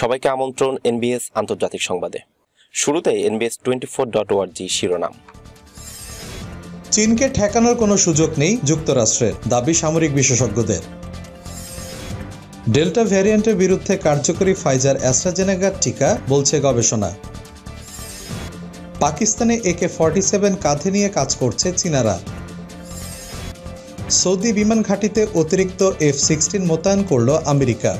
সবাইকে আমন্ত্রণ এনবিএস আন্তর্জাতিক সংবাদে শুরুতে এনবিএস টোয়েন্টি ফোর ডট শিরোনাম চীনকে ঠেকানোর কোনো সুযোগ নেই যুক্তরাষ্ট্রের দাবি সামরিক বিশেষজ্ঞদের ডেল্টা ভ্যারিয়েন্টের বিরুদ্ধে কার্যকরী ফাইজার অ্যাস্ট্রাজেনেগার টিকা বলছে গবেষণা পাকিস্তানে একে ফর্টি সেভেন কাঁধে নিয়ে কাজ করছে চীনারা সৌদি বিমান ঘাঁটিতে অতিরিক্ত এফ সিক্সটিন মোতায়েন করল আমেরিকা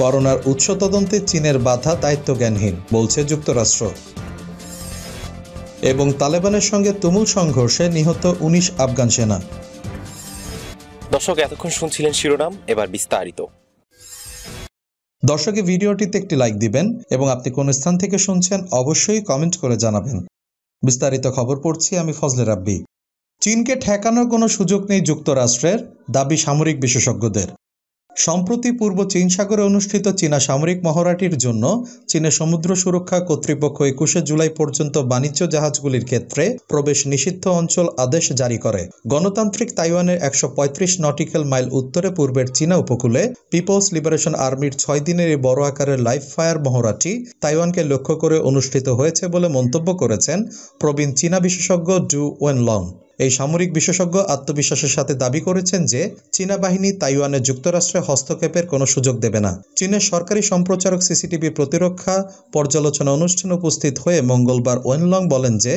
করোনার উৎস তদন্তে চীনের বাধা দায়িত্বজ্ঞানহীন বলছে যুক্তরাষ্ট্র এবং তালেবানের সঙ্গে তুমুল সংঘর্ষে নিহত উনিশ আফগান সেনা দর্শক এতক্ষণ শুনছিলেন শিরোনাম এবার বিস্তারিত দর্শকে ভিডিওটিতে একটি লাইক দিবেন এবং আপনি কোন স্থান থেকে শুনছেন অবশ্যই কমেন্ট করে জানাবেন বিস্তারিত খবর পড়ছি আমি ফজলে রাব্বি চীনকে ঠেকানোর কোনো সুযোগ নেই যুক্তরাষ্ট্রের দাবি সামরিক বিশেষজ্ঞদের সম্প্রতি পূর্ব চীন সাগরে অনুষ্ঠিত চীনা সামরিক মহড়াটির জন্য চীনের সমুদ্র সুরক্ষা কর্তৃপক্ষ একুশে জুলাই পর্যন্ত বাণিজ্য জাহাজগুলির ক্ষেত্রে প্রবেশ নিষিদ্ধ অঞ্চল আদেশ জারি করে গণতান্ত্রিক তাইওয়ানের একশো পঁয়ত্রিশ নটিক্যাল মাইল উত্তরে পূর্বের চীনা উপকূলে পিপলস লিবারেশন আর্মির ছয় দিনের এই বড় আকারের লাইফ ফায়ার মহড়াটি তাইওয়ানকে লক্ষ্য করে অনুষ্ঠিত হয়েছে বলে মন্তব্য করেছেন প্রবীণ চীনা বিশেষজ্ঞ ডু ওয়েন লং এই সামরিক বিশেষজ্ঞ আত্মবিশ্বাসের সাথে দাবি করেছেন যে চীনা বাহিনী তাইওয়ানে যুক্তরাষ্ট্রে হস্তক্ষেপের কোনো সুযোগ দেবে না চীনের সরকারি সম্প্রচারক সিসিটিভি প্রতিরক্ষা পর্যালোচনা অনুষ্ঠানে উপস্থিত হয়ে মঙ্গলবার ওয়েনলং বলেন যে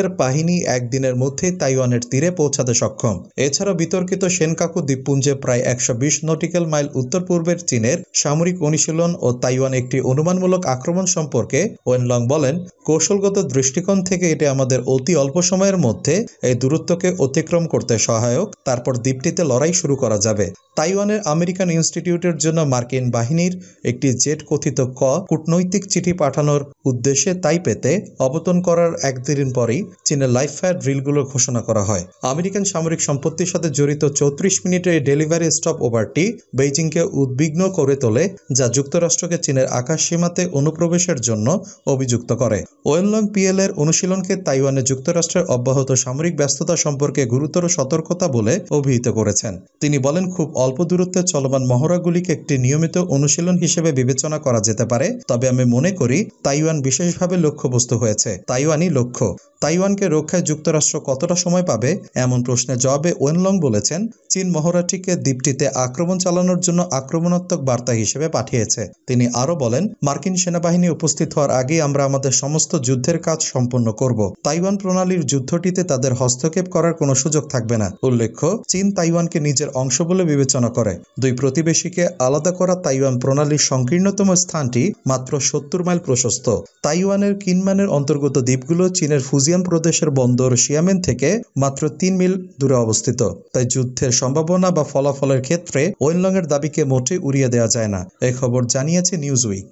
এর বাহিনী একদিনের মধ্যে তাইওয়ানের তীরে পৌঁছাতে সক্ষম এছাড়া বিতর্কিত সেনকাকু দ্বীপপুঞ্জে প্রায় একশো বিশ নটিক্যাল মাইল উত্তর পূর্বের চীনের সামরিক অনুশীলন ও তাইওয়ান একটি অনুমানমূলক আক্রমণ সম্পর্কে ওয়েনলং বলেন কৌশলগত দৃষ্টিকোণ থেকে এটি আমাদের অতি অল্প সময়ের মধ্যে এই দূরত্ব দূরত্বকে অতিক্রম করতে সহায়ক তারপর দ্বীপটিতে লড়াই শুরু করা যাবে তাইওয়ানের আমেরিকান ইনস্টিটিউটের জন্য মার্কিন বাহিনীর একটি জেট কথিত ক কূটনৈতিক চিঠি পাঠানোর উদ্দেশ্যে পেতে অবতন করার একদিন পরেই চীনের লাইফ ফায়ার ড্রিলগুলো ঘোষণা করা হয় আমেরিকান সামরিক সম্পত্তির সাথে জড়িত চৌত্রিশ মিনিটের ডেলিভারি স্টপ ওভারটি বেইজিংকে উদ্বিগ্ন করে তোলে যা যুক্তরাষ্ট্রকে চীনের আকাশ সীমাতে অনুপ্রবেশের জন্য অভিযুক্ত করে ওয়েনলং পিএল এর অনুশীলনকে তাইওয়ানে যুক্তরাষ্ট্রের অব্যাহত সামরিক ব্যস্ত সুস্থতা সম্পর্কে গুরুতর সতর্কতা বলে অভিহিত করেছেন তিনি বলেন খুব অল্প দূরত্বে চলমান মহড়াগুলিকে একটি নিয়মিত অনুশীলন হিসেবে বিবেচনা করা যেতে পারে তবে আমি মনে করি তাইওয়ান বিশেষভাবে লক্ষ্যবস্তু হয়েছে তাইওয়ানই লক্ষ্য তাইওয়ানকে রক্ষায় যুক্তরাষ্ট্র কতটা সময় পাবে এমন প্রশ্নের জবাবে ওয়েনলং বলেছেন চীন মহড়াটিকে দ্বীপটিতে আক্রমণ চালানোর জন্য আক্রমণাত্মক বার্তা হিসেবে পাঠিয়েছে তিনি আরও বলেন মার্কিন সেনাবাহিনী উপস্থিত হওয়ার আগেই আমরা আমাদের সমস্ত যুদ্ধের কাজ সম্পন্ন করব তাইওয়ান প্রণালীর যুদ্ধটিতে তাদের হস্তক্ষেপ করার কোনো সুযোগ থাকবে না উল্লেখ্য চীন তাইওয়ানকে নিজের অংশ বলে বিবেচনা করে দুই প্রতিবেশীকে আলাদা করা তাইওয়ান প্রণালীর সংকীর্ণতম স্থানটি মাত্র সত্তর মাইল প্রশস্ত তাইওয়ানের কিনমানের অন্তর্গত দ্বীপগুলো চীনের ফুজি ফুজিয়ান প্রদেশের বন্দর সিয়ামেন থেকে মাত্র তিন মিল দূরে অবস্থিত তাই যুদ্ধের সম্ভাবনা বা ফলাফলের ক্ষেত্রে ওয়েনলংয়ের দাবিকে মোটে উড়িয়ে দেওয়া যায় না এ খবর জানিয়েছে নিউজ উইক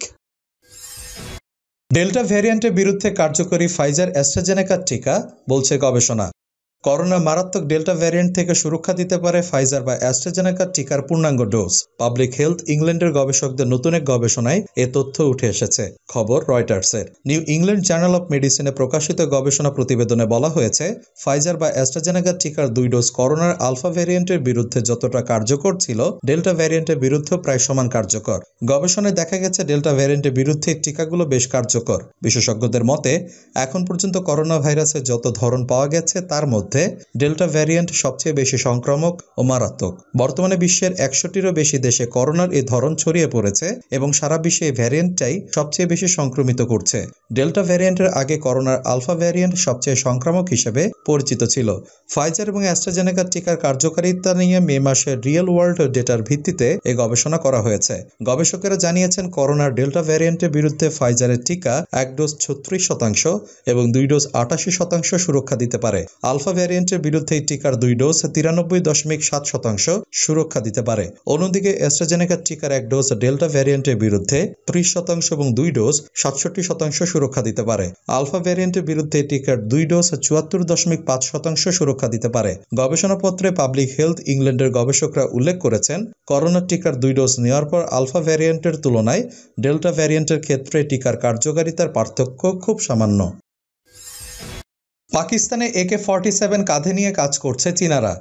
ডেল্টা ভ্যারিয়েন্টের বিরুদ্ধে কার্যকরী ফাইজার অ্যাস্ট্রাজেনেকার টিকা বলছে গবেষণা করোনা মারাত্মক ডেল্টা ভ্যারিয়েন্ট থেকে সুরক্ষা দিতে পারে ফাইজার বা অ্যাস্ট্রাজেনেকার টিকার পূর্ণাঙ্গ ডোজ পাবলিক হেলথ ইংল্যান্ডের গবেষকদের নতুন এক গবেষণায় এ তথ্য উঠে এসেছে খবর রয়টার্সের নিউ ইংল্যান্ড জার্নাল অফ মেডিসিনে প্রকাশিত গবেষণা প্রতিবেদনে বলা হয়েছে ফাইজার বা অ্যাস্ট্রাজেনেকার টিকার দুই ডোজ করোনার আলফা ভ্যারিয়েন্টের বিরুদ্ধে যতটা কার্যকর ছিল ডেল্টা ভ্যারিয়েন্টের বিরুদ্ধেও প্রায় সমান কার্যকর গবেষণায় দেখা গেছে ডেল্টা ভ্যারিয়েন্টের বিরুদ্ধে টিকাগুলো বেশ কার্যকর বিশেষজ্ঞদের মতে এখন পর্যন্ত করোনা ভাইরাসের যত ধরন পাওয়া গেছে তার মধ্যে মধ্যে ডেল্টা ভ্যারিয়েন্ট সবচেয়ে বেশি সংক্রামক ও মারাত্মক বর্তমানে বিশ্বের একশোটিরও বেশি দেশে করোনার এই ধরন ছড়িয়ে পড়েছে এবং সারা বিশ্বে এই ভ্যারিয়েন্টটাই সবচেয়ে বেশি সংক্রমিত করছে ডেল্টা ভ্যারিয়েন্টের আগে করোনার আলফা ভ্যারিয়েন্ট সবচেয়ে সংক্রামক হিসেবে পরিচিত ছিল ফাইজার এবং অ্যাস্ট্রাজেনেকার টিকার কার্যকারিতা নিয়ে মে মাসের রিয়েল ওয়ার্ল্ড ডেটার ভিত্তিতে এ গবেষণা করা হয়েছে গবেষকেরা জানিয়েছেন করোনার ডেল্টা ভ্যারিয়েন্টের বিরুদ্ধে ফাইজারের টিকা এক ডোজ ছত্রিশ শতাংশ এবং দুই ডোজ আটাশি শতাংশ সুরক্ষা দিতে পারে আলফা ভ্যারিয়েন্টের বিরুদ্ধে এই টিকার দুই ডোজ তিরানব্বই দশমিক সাত শতাংশ সুরক্ষা দিতে পারে অন্যদিকে অ্যাস্ট্রাজেনেকার টিকার এক ডোজ ডেল্টা ভ্যারিয়েন্টের বিরুদ্ধে ত্রিশ শতাংশ এবং দুই ডোজ সাতষট্টি শতাংশ সুরক্ষা দিতে পারে আলফা ভ্যারিয়েন্টের বিরুদ্ধে টিকার দুই ডোজ চুয়াত্তর দশমিক পাঁচ শতাংশ সুরক্ষা দিতে পারে গবেষণাপত্রে পাবলিক হেলথ ইংল্যান্ডের গবেষকরা উল্লেখ করেছেন করোনা টিকার দুই ডোজ নেওয়ার পর আলফা ভ্যারিয়েন্টের তুলনায় ডেল্টা ভ্যারিয়েন্টের ক্ষেত্রে টিকার কার্যকারিতার পার্থক্য খুব সামান্য পাকিস্তানে একে ফর্টি সেভেন কাঁধে নিয়ে কাজ করছে চীনারা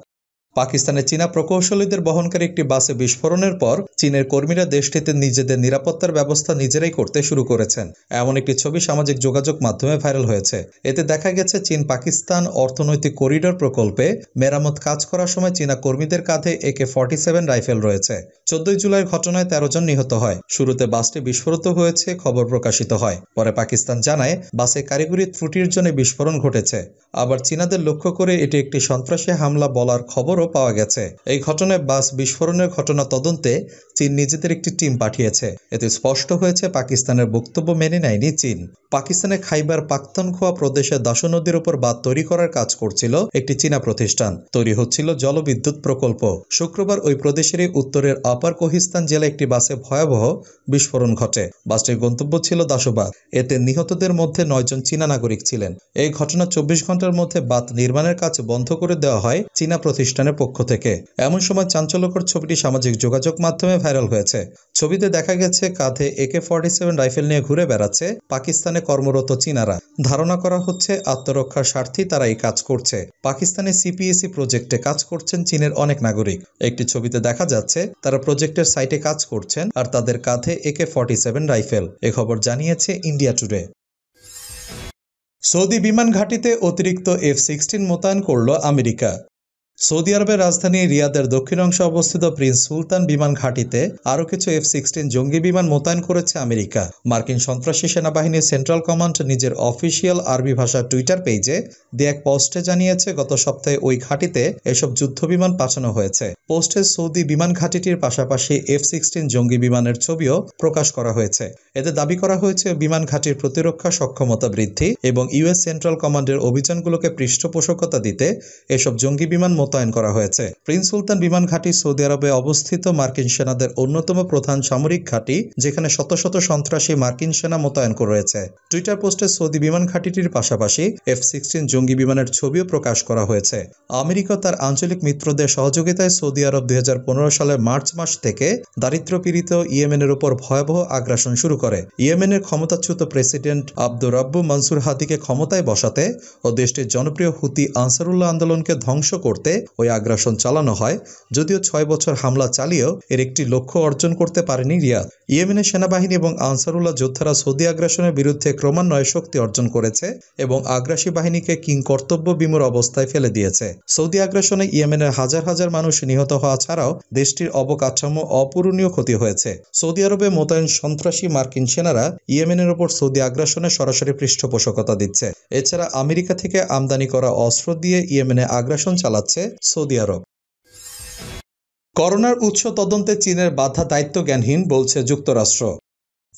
পাকিস্তানের চীনা প্রকৌশলীদের বহনকারী একটি বাসে বিস্ফোরণের পর চীনের কর্মীরা দেশটিতে নিজেদের নিরাপত্তার ব্যবস্থা নিজেরাই করতে শুরু করেছেন এমন একটি ছবি সামাজিক যোগাযোগ মাধ্যমে ভাইরাল হয়েছে এতে দেখা গেছে চীন পাকিস্তান অর্থনৈতিক করিডোর প্রকল্পে মেরামত কাজ করার সময় চীনা কর্মীদের কাঁধে একে ফর্টি সেভেন রাইফেল রয়েছে চোদ্দই জুলাইয়ের ঘটনায় তেরো জন নিহত হয় শুরুতে বাসটি বিস্ফোরিত হয়েছে খবর প্রকাশিত হয় পরে পাকিস্তান জানায় বাসে কারিগরি ত্রুটির জন্য বিস্ফোরণ ঘটেছে আবার চীনাদের লক্ষ্য করে এটি একটি সন্ত্রাসী হামলা বলার খবর খবরও পাওয়া গেছে এই ঘটনায় বাস বিস্ফোরণের ঘটনা তদন্তে চীন নিজেদের একটি টিম পাঠিয়েছে এতে স্পষ্ট হয়েছে পাকিস্তানের বক্তব্য মেনে নেয়নি চীন পাকিস্তানে খাইবার পাক্তানখোয়া প্রদেশে দাসু নদীর উপর বাঁধ তৈরি করার কাজ করছিল একটি চীনা প্রতিষ্ঠান তৈরি হচ্ছিল জলবিদ্যুৎ প্রকল্প শুক্রবার ওই প্রদেশেরই উত্তরের আপার কোহিস্তান জেলায় একটি বাসে ভয়াবহ বিস্ফোরণ ঘটে বাসটির গন্তব্য ছিল দাসোবাদ এতে নিহতদের মধ্যে নয়জন চীনা নাগরিক ছিলেন এই ঘটনা চব্বিশ ঘন্টার মধ্যে বাঁধ নির্মাণের কাজ বন্ধ করে দেওয়া হয় চীনা প্রতিষ্ঠানের ইউনিয়নের পক্ষ থেকে এমন সময় চাঞ্চল্যকর ছবিটি সামাজিক যোগাযোগ মাধ্যমে ভাইরাল হয়েছে ছবিতে দেখা গেছে কাঁধে একে ফর্টি সেভেন রাইফেল নিয়ে ঘুরে বেড়াচ্ছে পাকিস্তানে কর্মরত চীনারা ধারণা করা হচ্ছে আত্মরক্ষার স্বার্থী তারা এই কাজ করছে পাকিস্তানে সিপিএসি প্রজেক্টে কাজ করছেন চীনের অনেক নাগরিক একটি ছবিতে দেখা যাচ্ছে তারা প্রজেক্টের সাইটে কাজ করছেন আর তাদের কাঁধে একে ফর্টি সেভেন রাইফেল এ খবর জানিয়েছে ইন্ডিয়া টুডে সৌদি বিমান ঘাঁটিতে অতিরিক্ত এফ সিক্সটিন মোতায়েন করল আমেরিকা সৌদি আরবের রাজধানী রিয়াদের দক্ষিণ অংশে অবস্থিত প্রিন্স সুলতান বিমান ঘাটিতে আরও কিছু এফ সিক্সটিন জঙ্গি বিমান মোতায়েন করেছে আমেরিকা মার্কিন সন্ত্রাসী সেনাবাহিনীর সেন্ট্রাল কমান্ড নিজের অফিসিয়াল আরবি ভাষা টুইটার পেজে দিয়ে এক পোস্টে জানিয়েছে গত সপ্তাহে ওই ঘাটিতে এসব যুদ্ধ বিমান পাঠানো হয়েছে পোস্টে সৌদি বিমান ঘাটিটির পাশাপাশি এফ সিক্সটিন জঙ্গি বিমানের ছবিও প্রকাশ করা হয়েছে এতে দাবি করা হয়েছে বিমান ঘাটির প্রতিরক্ষা সক্ষমতা বৃদ্ধি এবং ইউএস সেন্ট্রাল কমান্ডের অভিযানগুলোকে পৃষ্ঠপোষকতা দিতে এসব জঙ্গি বিমান মোতায়েন করা হয়েছে প্রিন্স সুলতান বিমান ঘাঁটি সৌদি আরবে অবস্থিত মার্কিন সেনাদের অন্যতম প্রধান সামরিক ঘাঁটি যেখানে শত শত সন্ত্রাসী মার্কিন সেনা মোতায়েন রয়েছে টুইটার পোস্টে সৌদি বিমান ঘাঁটিটির পাশাপাশি এফ সিক্সটিন জঙ্গি বিমানের ছবিও প্রকাশ করা হয়েছে আমেরিকা তার আঞ্চলিক মিত্রদের সহযোগিতায় সৌদি আরব দুই সালের মার্চ মাস থেকে দারিদ্র দারিদ্র্যপীড়িত ইয়েমেনের উপর ভয়াবহ আগ্রাসন শুরু করে ইয়েমেনের ক্ষমতাচ্যুত প্রেসিডেন্ট আব্দুর রাব্বু মনসুর হাদিকে ক্ষমতায় বসাতে ও দেশটির জনপ্রিয় হুতি আনসারুল্লাহ আন্দোলনকে ধ্বংস করতে ওই আগ্রাসন চালানো হয় যদিও ছয় বছর হামলা চালিয়েও এর একটি লক্ষ্য অর্জন করতে পারেনি রিয়াদ ইয়েমেনের সেনাবাহিনী এবং আনসারুল্লাহ যোদ্ধারা সৌদি আগ্রাসনের বিরুদ্ধে ক্রমান্বয়ে শক্তি অর্জন করেছে এবং আগ্রাসী বাহিনীকে কিং কর্তব্য বিমূর অবস্থায় ফেলে দিয়েছে সৌদি আগ্রাসনে ইয়েমেনের হাজার হাজার মানুষ নিহত হওয়া ছাড়াও দেশটির অবকাঠামো অপূরণীয় ক্ষতি হয়েছে সৌদি আরবে মোতায়েন সন্ত্রাসী মার্কিন সেনারা ইয়েমেনের ওপর সৌদি আগ্রাসনে সরাসরি পৃষ্ঠপোষকতা দিচ্ছে এছাড়া আমেরিকা থেকে আমদানি করা অস্ত্র দিয়ে ইয়েমেনে আগ্রাসন চালাচ্ছে সৌদি আরব করোনার উৎস তদন্তে চীনের বাধা দায়িত্বজ্ঞানহীন বলছে যুক্তরাষ্ট্র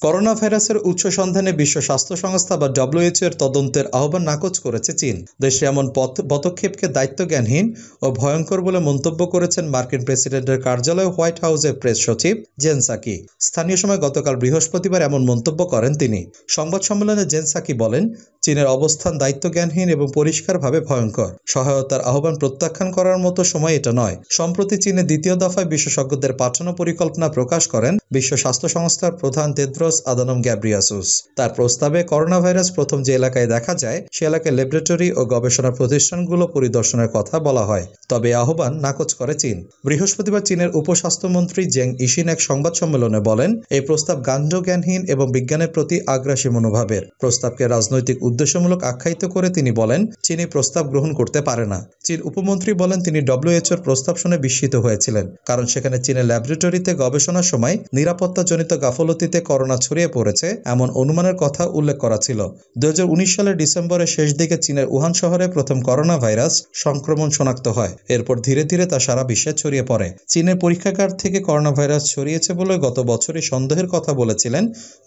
করোনা ভাইরাসের উৎস সন্ধানে বিশ্ব স্বাস্থ্য সংস্থা বা ডব্লিউএইচও এর তদন্তের আহ্বান নাকচ করেছে চীন দেশে এমন পদক্ষেপকে দায়িত্বজ্ঞানহীন ও ভয়ঙ্কর বলে মন্তব্য করেছেন মার্কিন প্রেসিডেন্টের কার্যালয় হোয়াইট হাউসের প্রেস সচিব জেনসাকি স্থানীয় সময় গতকাল বৃহস্পতিবার এমন মন্তব্য করেন তিনি সংবাদ সম্মেলনে জেনসাকি বলেন চীনের অবস্থান দায়িত্বজ্ঞানহীন এবং পরিষ্কারভাবে ভয়ঙ্কর সহায়তার আহ্বান প্রত্যাখ্যান করার মতো সময় এটা নয় সম্প্রতি চীনে দ্বিতীয় দফায় বিশেষজ্ঞদের পাঠানো পরিকল্পনা প্রকাশ করেন বিশ্ব স্বাস্থ্য সংস্থার প্রধান তেদ্রস আদানম গ্যাব্রিয়াসুস তার প্রস্তাবে করোনা ভাইরাস প্রথম যে এলাকায় দেখা যায় সে এলাকায় ল্যাবরেটরি ও গবেষণা প্রতিষ্ঠানগুলো পরিদর্শনের কথা বলা হয় তবে আহ্বান নাকচ করে চীন বৃহস্পতিবার চীনের উপস্বাস্থ্যমন্ত্রী জেং ইশিন এক সংবাদ সম্মেলনে বলেন এই প্রস্তাব গান্ধ জ্ঞানহীন এবং বিজ্ঞানের প্রতি আগ্রাসী মনোভাবের প্রস্তাবকে রাজনৈতিক উদ্দেশ্যমূলক আখ্যায়িত করে তিনি বলেন চীন প্রস্তাব গ্রহণ করতে পারে না চীন উপমন্ত্রী বলেন তিনি ডব্লিউএচওর প্রস্তাব শুনে বিস্মিত হয়েছিলেন কারণ সেখানে চীনের ল্যাবরেটরিতে গবেষণার সময় নিরাপত্তাজনিত গাফলতিতে করোনা ছড়িয়ে পড়েছে এমন অনুমানের কথা উল্লেখ করা ছিল দু সালের ডিসেম্বরের শেষ দিকে চীনের উহান শহরে প্রথম করোনা ভাইরাস সংক্রমণ শনাক্ত হয় এরপর ধীরে ধীরে তা সারা বিশ্বে ছড়িয়ে পড়ে চীনের পরীক্ষাগার থেকে করোনা ভাইরাস ছড়িয়েছে বলে গত বছরই সন্দেহের কথা বলেছিলেন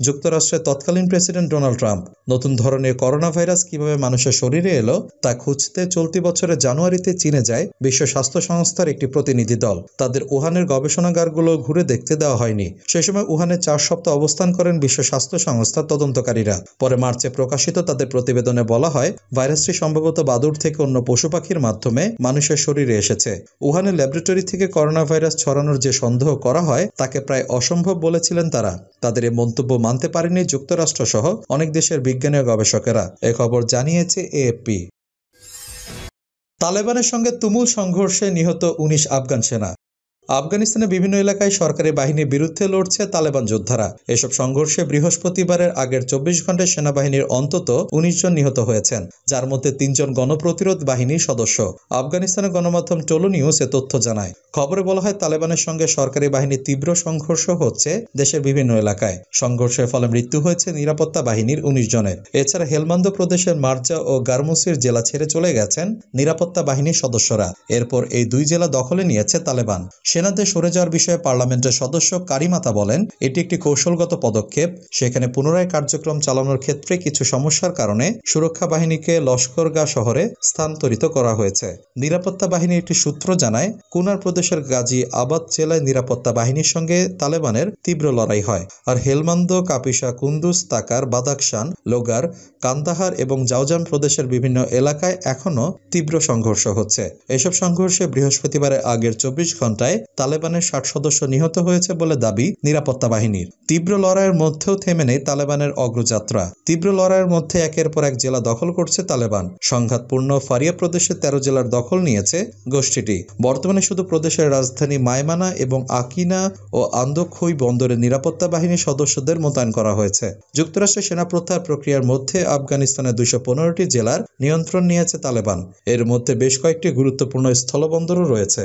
যুক্তরাষ্ট্রের তৎকালীন প্রেসিডেন্ট ডোনাল্ড ট্রাম্প নতুন ধরনের করোনা ভাইরাস কিভাবে মানুষের শরীরে এলো তা খুঁজতে চলতি বছরের জানুয়ারিতে চীনে যায় বিশ্ব স্বাস্থ্য সংস্থার একটি প্রতিনিধি দল তাদের উহানের গবেষণাগারগুলো ঘুরে দেখতে দেওয়া হয়নি সে সময় উহানে চার সপ্তাহ অবস্থান করেন বিশ্ব স্বাস্থ্য সংস্থার তদন্তকারীরা পরে মার্চে প্রকাশিত তাদের প্রতিবেদনে বলা হয় ভাইরাসটি সম্ভবত বাদুর থেকে অন্য পশু পাখির মাধ্যমে মানুষের শরীরে এসেছে উহানে ল্যাবরেটরি থেকে করোনা ভাইরাস ছড়ানোর যে সন্দেহ করা হয় তাকে প্রায় অসম্ভব বলেছিলেন তারা তাদের এই মন্তব্য মানতে পারেনি যুক্তরাষ্ট্রসহ অনেক দেশের বিজ্ঞানী গবেষকেরা এ খবর জানিয়েছে এএপি তালেবানের সঙ্গে তুমুল সংঘর্ষে নিহত উনিশ আফগান সেনা আফগানিস্তানের বিভিন্ন এলাকায় সরকারি বাহিনীর বিরুদ্ধে লড়ছে তালেবান যোদ্ধারা এসব সংঘর্ষে বৃহস্পতিবারের আগের চব্বিশ ঘন্টায় সেনাবাহিনীর অন্তত উনিশ জন নিহত হয়েছেন যার মধ্যে তিনজন গণপ্রতিরোধ বাহিনীর সদস্য আফগানিস্তানের গণমাধ্যম টোলো নিউজ এ তথ্য জানায় খবরে বলা হয় তালেবানের সঙ্গে সরকারি বাহিনীর তীব্র সংঘর্ষ হচ্ছে দেশের বিভিন্ন এলাকায় সংঘর্ষের ফলে মৃত্যু হয়েছে নিরাপত্তা বাহিনীর উনিশ জনের এছাড়া হেলমান্দ প্রদেশের মার্জা ও গার্মুসির জেলা ছেড়ে চলে গেছেন নিরাপত্তা বাহিনীর সদস্যরা এরপর এই দুই জেলা দখলে নিয়েছে তালেবান সেনাতে সরে যাওয়ার বিষয়ে পার্লামেন্টের সদস্য কারিমাতা বলেন এটি একটি কৌশলগত পদক্ষেপ সেখানে পুনরায় কার্যক্রম চালানোর ক্ষেত্রে কিছু সমস্যার কারণে সুরক্ষা বাহিনীকে লস্করগা শহরে স্থানান্তরিত করা হয়েছে নিরাপত্তা বাহিনীর একটি সূত্র জানায় কুনার প্রদেশের গাজী আবাদ জেলায় নিরাপত্তা বাহিনীর সঙ্গে তালেবানের তীব্র লড়াই হয় আর হেলমান্দ কাপিসা কুন্দুজ তাকার বাদাকশান লোগার কান্দাহার এবং জাউজান প্রদেশের বিভিন্ন এলাকায় এখনও তীব্র সংঘর্ষ হচ্ছে এসব সংঘর্ষে বৃহস্পতিবারের আগের চব্বিশ ঘন্টায় তালেবানের ষাট সদস্য নিহত হয়েছে বলে দাবি নিরাপত্তা বাহিনীর তীব্র লড়াইয়ের মধ্যেও থেমে নেই তালেবানের অগ্রযাত্রা তীব্র লড়াইয়ের মধ্যে একের পর এক জেলা দখল করছে তালেবান সংঘাতপূর্ণ ফারিয়া প্রদেশে তেরো জেলার দখল নিয়েছে গোষ্ঠীটি বর্তমানে শুধু প্রদেশের রাজধানী মায়মানা এবং আকিনা ও আন্দোখই বন্দরে নিরাপত্তা বাহিনীর সদস্যদের মোতায়েন করা হয়েছে যুক্তরাষ্ট্রের সেনা প্রত্যাহার প্রক্রিয়ার মধ্যে আফগানিস্তানের দুইশো পনেরোটি জেলার নিয়ন্ত্রণ নিয়েছে তালেবান এর মধ্যে বেশ কয়েকটি গুরুত্বপূর্ণ স্থলবন্দরও রয়েছে